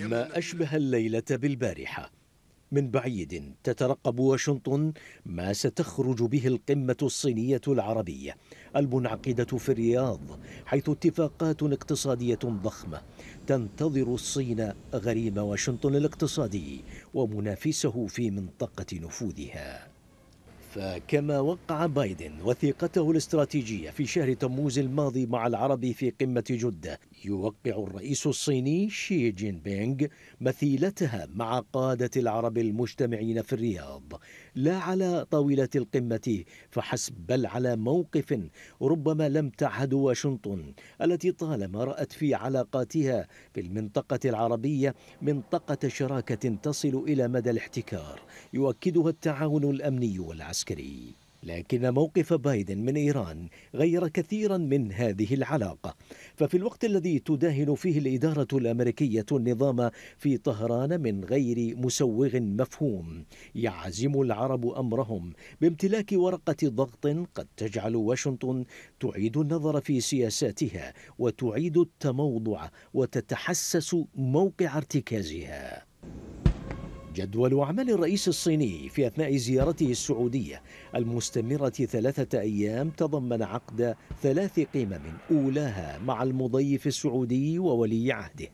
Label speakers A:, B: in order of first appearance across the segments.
A: ما أشبه الليلة بالبارحة من بعيد تترقب واشنطن ما ستخرج به القمة الصينية العربية المنعقدة في الرياض حيث اتفاقات اقتصادية ضخمة تنتظر الصين غريم واشنطن الاقتصادي ومنافسه في منطقة نفوذها فكما وقع بايدن وثيقته الاستراتيجية في شهر تموز الماضي مع العرب في قمة جدة يوقع الرئيس الصيني شي جين بينغ مثيلتها مع قادة العرب المجتمعين في الرياض لا على طاولة القمة فحسب بل على موقف ربما لم تعهد واشنطن التي طالما رأت في علاقاتها في المنطقة العربية منطقة شراكة تصل إلى مدى الاحتكار يؤكدها التعاون الأمني والعسكري العسكري لكن موقف بايدن من ايران غير كثيرا من هذه العلاقه ففي الوقت الذي تداهن فيه الاداره الامريكيه النظام في طهران من غير مسوغ مفهوم يعزم العرب امرهم بامتلاك ورقه ضغط قد تجعل واشنطن تعيد النظر في سياساتها وتعيد التموضع وتتحسس موقع ارتكازها جدول أعمال الرئيس الصيني في أثناء زيارته السعودية المستمرة ثلاثة أيام تضمن عقد ثلاث قمم أولاها مع المضيف السعودي وولي عهده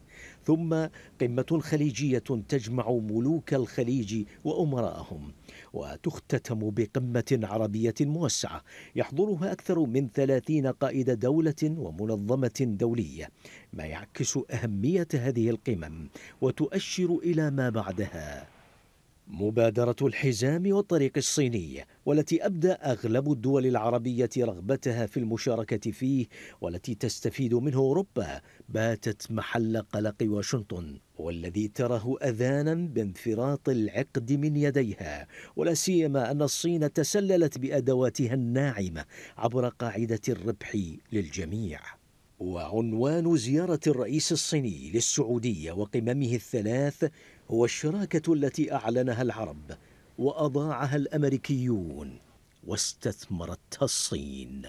A: ثم قمة خليجية تجمع ملوك الخليج وأمراءهم وتختتم بقمة عربية موسعة يحضرها أكثر من ثلاثين قائد دولة ومنظمة دولية ما يعكس أهمية هذه القمم وتؤشر إلى ما بعدها مبادرة الحزام والطريق الصيني والتي أبدى أغلب الدول العربية رغبتها في المشاركة فيه والتي تستفيد منه أوروبا باتت محل قلق واشنطن والذي تراه أذانا بانفراط العقد من يديها ولا سيما أن الصين تسللت بأدواتها الناعمة عبر قاعدة الربح للجميع وعنوان زيارة الرئيس الصيني للسعودية وقممه الثلاث هو الشراكة التي أعلنها العرب وأضاعها الأمريكيون واستثمرتها الصين